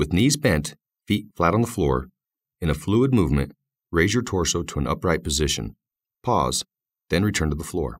With knees bent, feet flat on the floor, in a fluid movement, raise your torso to an upright position. Pause, then return to the floor.